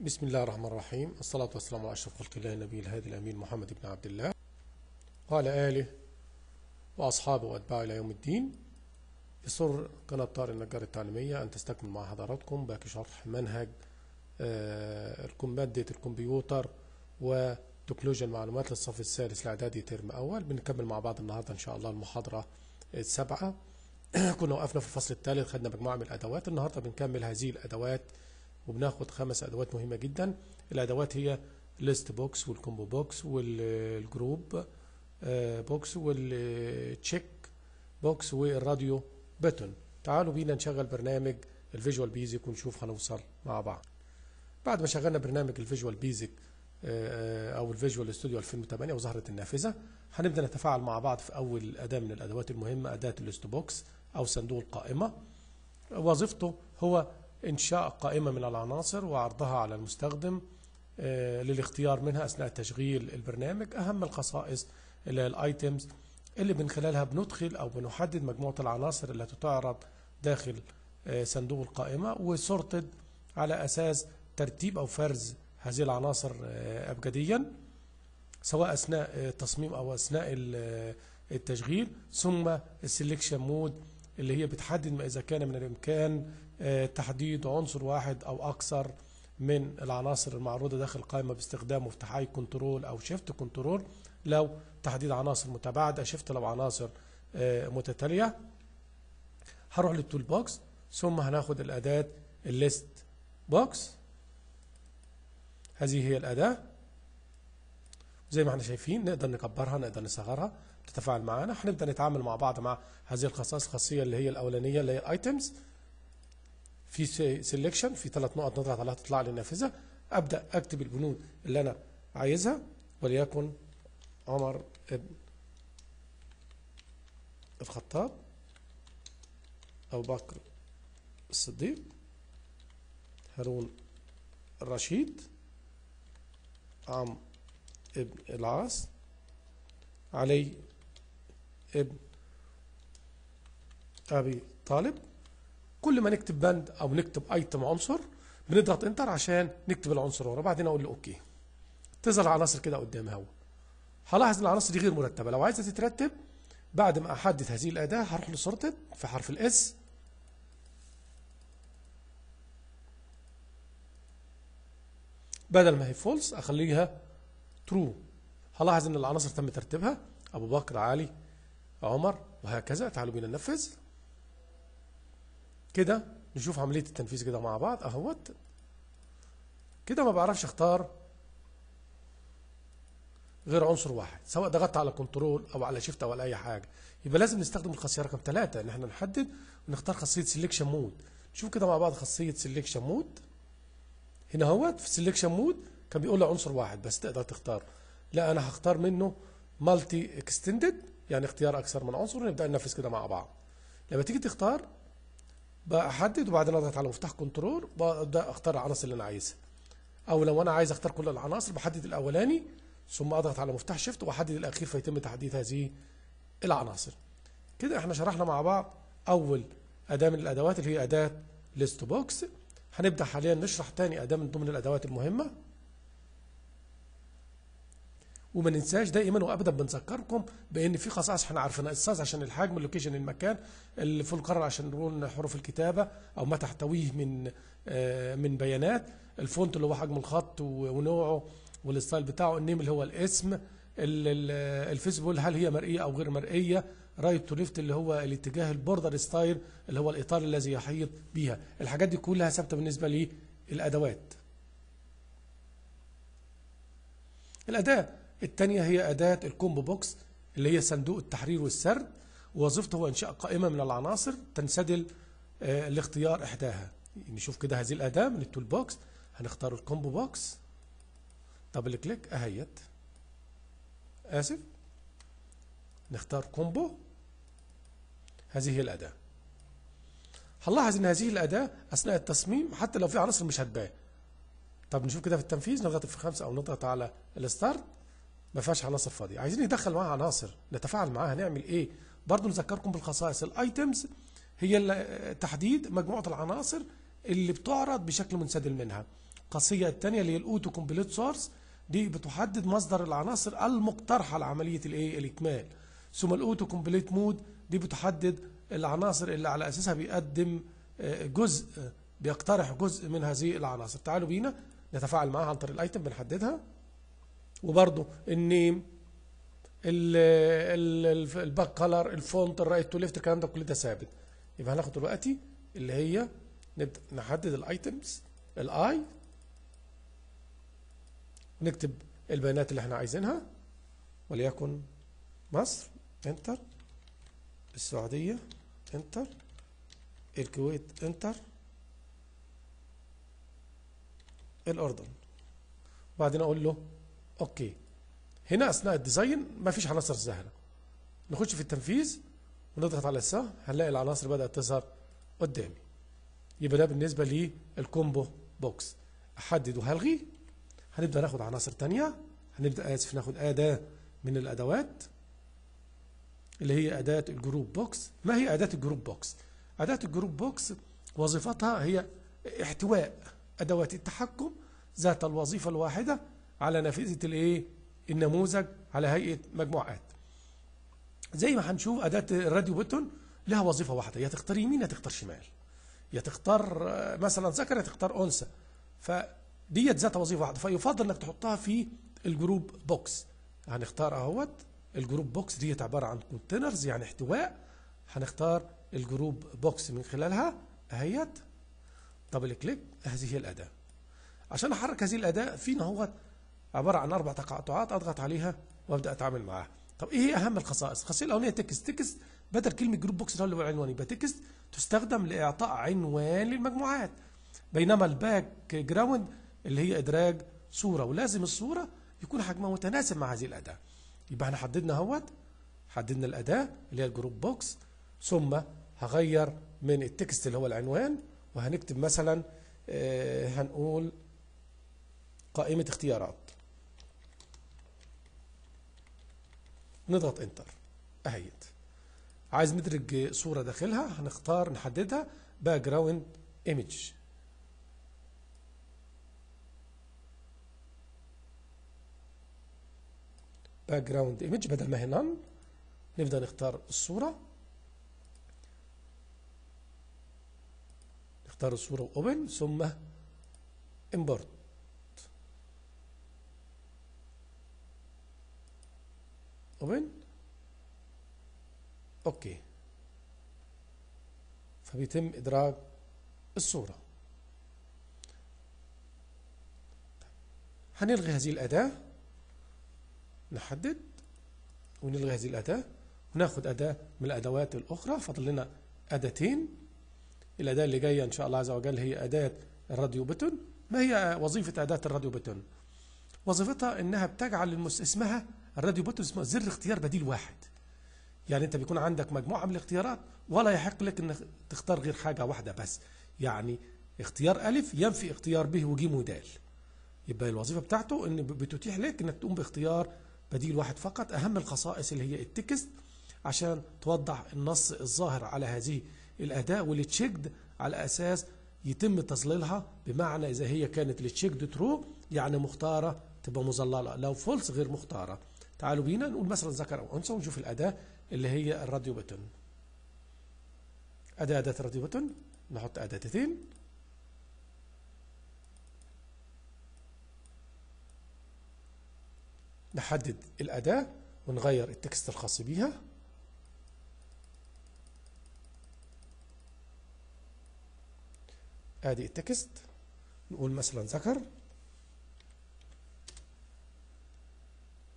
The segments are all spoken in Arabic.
بسم الله الرحمن الرحيم الصلاة والسلام على أشرف خلق الله النبي الهادي الأمين محمد بن عبد الله وعلى آله وأصحابه وأتباعه إلى يوم الدين يسر قناة طار النجار التعليمية أن تستكمل مع حضراتكم باقي شرح منهج آه، مادة الكمبيوتر وتكنولوجيا المعلومات للصف الثالث الإعدادي ترم أول بنكمل مع بعض النهاردة إن شاء الله المحاضرة السابعة كنا وقفنا في الفصل الثالث خدنا مجموعة من الأدوات النهاردة بنكمل هذه الأدوات وبناخد خمس ادوات مهمه جدا الادوات هي ليست بوكس والكومبو بوكس والجروب بوكس والتشيك بوكس والراديو بتون تعالوا بينا نشغل برنامج الفيجوال بيزك ونشوف هنوصل مع بعض بعد ما شغلنا برنامج الفيجوال آه، بيزك آه، او الفيجوال ستوديو 2008 وظهرت النافذه هنبدا نتفاعل مع بعض في اول اداه من الادوات المهمه اداه الليست بوكس او صندوق القائمه وظيفته هو إنشاء قائمة من العناصر وعرضها على المستخدم آه، للاختيار منها أثناء تشغيل البرنامج أهم الخصائص اللي هي الأيتيمز اللي من خلالها بندخل أو بنحدد مجموعة العناصر التي تعرض داخل آه، صندوق القائمة وسورتد على أساس ترتيب أو فرز هذه العناصر آه، أبجديا سواء أثناء التصميم أو أثناء التشغيل ثم السلكشن مود اللي هي بتحدد ما إذا كان من الإمكان آه، تحديد عنصر واحد أو أكثر من العناصر المعروضة داخل القائمة باستخدام مفتاحي كنترول أو شيفت كنترول لو تحديد عناصر متباعدة شيفت لو عناصر آه، متتالية هروح للتول بوكس ثم هناخد الأداة الليست بوكس هذه هي الأداة زي ما احنا شايفين نقدر نكبرها نقدر نصغرها تتفاعل معانا هنبدا نتعامل مع بعض مع هذه الخصائص الخاصيه اللي هي الاولانيه اللي هي الايتمز في سيلكشن في ثلاث نقط نضغط عليها تطلع لي النافذه ابدا اكتب البنود اللي انا عايزها وليكن عمر ابن الخطاب ابو بكر الصديق هارون الرشيد عم ابن العاص علي ابن أبي طالب كل ما نكتب بند أو نكتب أيتم عنصر بنضغط انتر عشان نكتب العنصر ورا بعدين اقول له اوكي تظهر العناصر كده قدامي اهو هلاحظ ان العناصر دي غير مرتبه لو عايزه تترتب بعد ما احدد هذه الاداه هروح لسورتد في حرف الاس بدل ما هي فولس اخليها ترو هلاحظ ان العناصر تم ترتيبها ابو بكر علي عمر وهكذا تعالوا بينا ننفذ كده نشوف عملية التنفيذ كده مع بعض اهوت كده ما بعرفش اختار غير عنصر واحد سواء ضغطت على كنترول او على شيفت او على اي حاجه يبقى لازم نستخدم الخاصيه رقم ثلاثة ان احنا نحدد ونختار خاصيه سيلكشن مود نشوف كده مع بعض خاصيه سيلكشن مود هنا اهوت في سيلكشن مود كان بيقول لي عنصر واحد بس تقدر تختار لا انا هختار منه مالتي اكستندد يعني اختيار اكثر من عنصر ونبدا ننفذ كده مع بعض لما تيجي تختار بحدد وبعدين اضغط على مفتاح كنترول وابدا اختار العناصر اللي انا عايزها او لو انا عايز اختار كل العناصر بحدد الاولاني ثم اضغط على مفتاح شيفت واحدد الاخير فيتم تحديد هذه العناصر كده احنا شرحنا مع بعض اول اداه من الادوات اللي هي اداه ليست بوكس هنبدا حاليا نشرح تاني اداه من ضمن الادوات المهمه وما ننساش دائما وابدا بنذكركم بان في خصائص احنا عارفينها الساز عشان الحجم اللوكيشن المكان اللي في القرار عشان نقول حروف الكتابه او ما تحتويه من آه، من بيانات الفونت اللي هو حجم الخط ونوعه والستايل بتاعه النيم اللي هو الاسم الفيسبول هل هي مرئيه او غير مرئيه رايت تو ليفت اللي هو الاتجاه البوردر ستايل اللي هو الاطار الذي يحيط بيها الحاجات دي كلها ثابته بالنسبه للادوات الاداه الثانية هي أداة الكومبو بوكس اللي هي صندوق التحرير والسرد ووظيفته هو إنشاء قائمة من العناصر تنسدل آه، لاختيار إحداها نشوف يعني كده هذه الأداة من التول بوكس هنختار الكومبو بوكس دبل كليك أهيت آسف نختار كومبو هذه هي الأداة هنلاحظ ان هذه الأداة أثناء التصميم حتى لو في عناصر مش هتبان طب نشوف كده في التنفيذ نضغط في خمسة أو نضغط على الستارت ما فيهاش عناصر فاضيه عايزين ندخل معاها عناصر نتفاعل معاها نعمل ايه برضو نذكركم بالخصائص الايتمز هي تحديد مجموعه العناصر اللي بتعرض بشكل منسدل منها القصيه الثانيه اللي هي الاوتو كومبليت سورس دي بتحدد مصدر العناصر المقترحه لعمليه الايه الاكمال ثم الاوتو كومبليت مود دي بتحدد العناصر اللي على اساسها بيقدم آه، جزء بيقترح جزء من هذه العناصر تعالوا بينا نتفاعل معاها عن طريق الايتم بنحددها وبرضو النيم الباك كلر الفونت الرايت تو ليفت الكلام ده كل ده ثابت يبقى هناخد دلوقتي اللي هي نبدا نحدد الايتمز الاي نكتب البيانات اللي احنا عايزينها وليكن مصر انتر السعوديه انتر الكويت انتر الاردن وبعدين اقول له اوكي هنا اثناء الديزاين مفيش عناصر ظاهره نخش في التنفيذ ونضغط على السهم هنلاقي العناصر بدات تظهر قدامي يبقى ده بالنسبه للكومبو بوكس احدد وهلغي هنبدا ناخد عناصر ثانيه هنبدا اسف ناخد اداه من الادوات اللي هي اداه الجروب بوكس ما هي اداه الجروب بوكس اداه الجروب بوكس وظيفتها هي احتواء ادوات التحكم ذات الوظيفه الواحده على نافذة الايه النموذج على هيئة مجموعات زي ما هنشوف أداة الراديو بوتون لها وظيفة واحدة يا تختار يمين يا تختار شمال يا تختار آه، مثلا ذكر يا تختار أنثى فديت ذات وظيفة واحدة فيفضل انك تحطها في الجروب بوكس هنختار اهوت الجروب بوكس ديت عبارة عن كونتينرز يعني احتواء هنختار الجروب بوكس من خلالها اهيت دبل كليك هذه هي الأداة عشان احرك هذه الأداة فينا اهوت عباره عن اربع تقاطعات اضغط عليها وابدا اتعامل معاها طب ايه اهم الخصائص الخاصيه الاولانيه تكست تكست بدل كلمه جروب بوكس اللي هو العنوان يبقى تكست تستخدم لاعطاء عنوان للمجموعات بينما الباك جراوند اللي هي ادراج صوره ولازم الصوره يكون حجمها متناسب مع هذه الاداه يبقى احنا حددنا اهوت حددنا الاداه اللي هي الجروب بوكس ثم هغير من التكست اللي هو العنوان وهنكتب مثلا آه، هنقول قائمه اختيارات نضغط انتر اهيت عايز ندرج صورة داخلها هنختار نحددها باك جراوند ايمج باك جراوند ايمج بدل ما هي نان نبدأ نختار الصورة نختار الصورة واوبن ثم امبورت اوبن اوكي فبيتم ادراج الصوره هنلغي هذه الاداه نحدد ونلغي هذه الاداه وناخد اداه من الادوات الاخرى فاضل لنا اداتين الاداه اللي جايه ان شاء الله عز وجل هي اداه الراديو بتون ما هي وظيفه اداه الراديو بتون وظيفتها انها بتجعل المس... اسمها الراديو بوتن اسمها زر اختيار بديل واحد يعني انت بيكون عندك مجموعه من الاختيارات ولا يحق لك انك تختار غير حاجه واحده بس يعني اختيار الف ينفي اختيار ب وج ودال يبقى الوظيفه بتاعته ان بتتيح لك انك تقوم باختيار بديل واحد فقط اهم الخصائص اللي هي التكست عشان توضح النص الظاهر على هذه الاداه واللي على اساس يتم تظليلها بمعنى اذا هي كانت التشيكد ترو يعني مختاره تبقى مظلله لو فولس غير مختاره تعالوا بينا نقول مثلا ذكر او انثى ونشوف الاداه اللي هي الراديو بتون اداه اداه الراديو بتون نحط اداتين نحدد الاداه ونغير التكست الخاص بيها ادي التكست نقول مثلا ذكر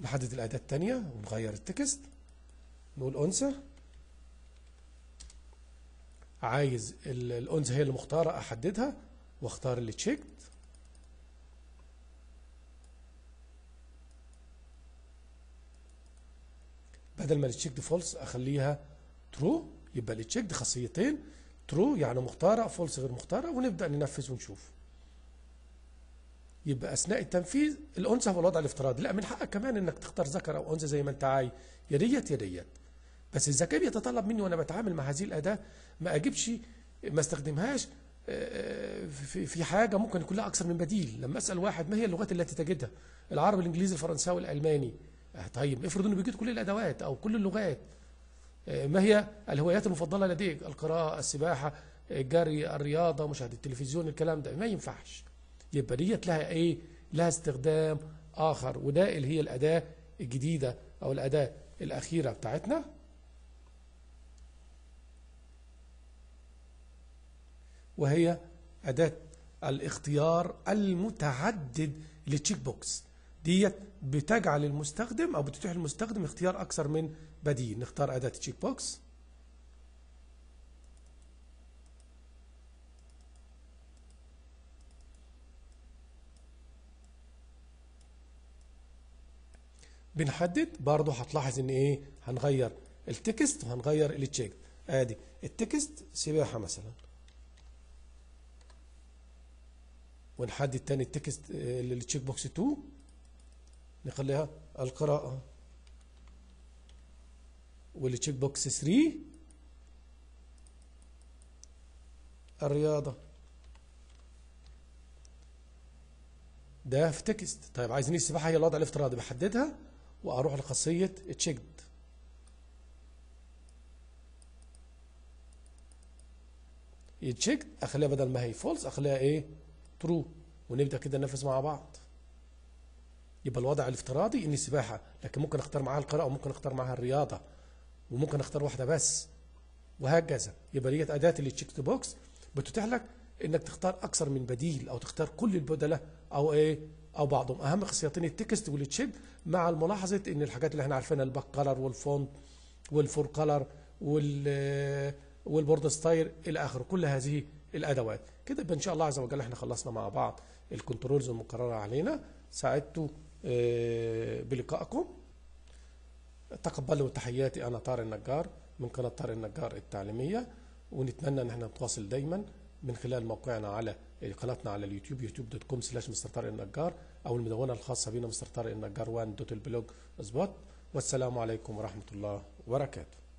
نحدد الأداة التانية ونغير التكست نقول أنثى عايز الأنثى هي اللي مختارة أحددها واختار اللي تشيكت بدل ما التشيكد فولس أخليها ترو يبقى التشيكد خاصيتين ترو يعني مختارة فولس غير مختارة ونبدأ ننفذ ونشوف يبقى اثناء التنفيذ الانثى هو الوضع الافتراضي لا من حقك كمان انك تختار ذكر او انثى زي ما انت عايز يا ديت يا ديت بس الذكاء بيتطلب مني وانا بتعامل مع هذه الاداه ما اجيبش ما استخدمهاش آه، في حاجه ممكن يكون لها اكثر من بديل لما اسال واحد ما هي اللغات التي تجدها العربي الانجليزي الفرنساوي الالماني آه، طيب افرض انه بيجيد كل الادوات او كل اللغات آه، ما هي الهوايات المفضله لديك القراءه السباحه الجري الرياضه مشاهده التلفزيون الكلام ده ما ينفعش يبقى ديت لها ايه لها استخدام اخر وده اللي هي الاداه الجديده او الاداه الاخيره بتاعتنا وهي اداه الاختيار المتعدد للتشيك بوكس ديت بتجعل المستخدم او بتتيح للمستخدم اختيار اكثر من بديل نختار اداه تشيك بوكس بنحدد برضه هتلاحظ ان ايه هنغير التكست وهنغير التشيك ادي التكست سباحه مثلا ونحدد تاني التكست التشيك بوكس 2 نخليها القراءه والتشيك بوكس 3 الرياضه ده في تكست طيب عايزين السباحه هي الوضع الافتراضي بحددها واروح لخاصيه تشيكد يتشيك اخليها بدل ما هي فولس اخليها ايه ترو ونبدا كده ننفذ مع بعض يبقى الوضع الافتراضي ان السباحه لكن ممكن اختار معاها القراءه وممكن اختار معاها الرياضه وممكن اختار واحده بس وهكذا يبقى ديت اداه تشيك بوكس بتتيح لك انك تختار اكثر من بديل او تختار كل البدله او ايه او بعضهم اهم خصيتين التكست والتشيب مع الملاحظه ان الحاجات اللي احنا عارفينها الباك كلر والفونت والفور كلر وال والبورد ستايل الى اخره كل هذه الادوات كده يبقى ان شاء الله عز وجل احنا خلصنا مع بعض الكنترولز المكرره علينا سعدت آه، بلقائكم تقبلوا تحياتي انا طارق النجار من قناه طارق النجار التعليميه ونتمنى ان احنا نتواصل دايما من خلال موقعنا على قناتنا على اليوتيوب يوتيوب دوت كوم سلاش مستر طارق النجار او المدونه الخاصه بينا مستر طارق النجار وان دوت البلوج سبوت والسلام عليكم ورحمه الله وبركاته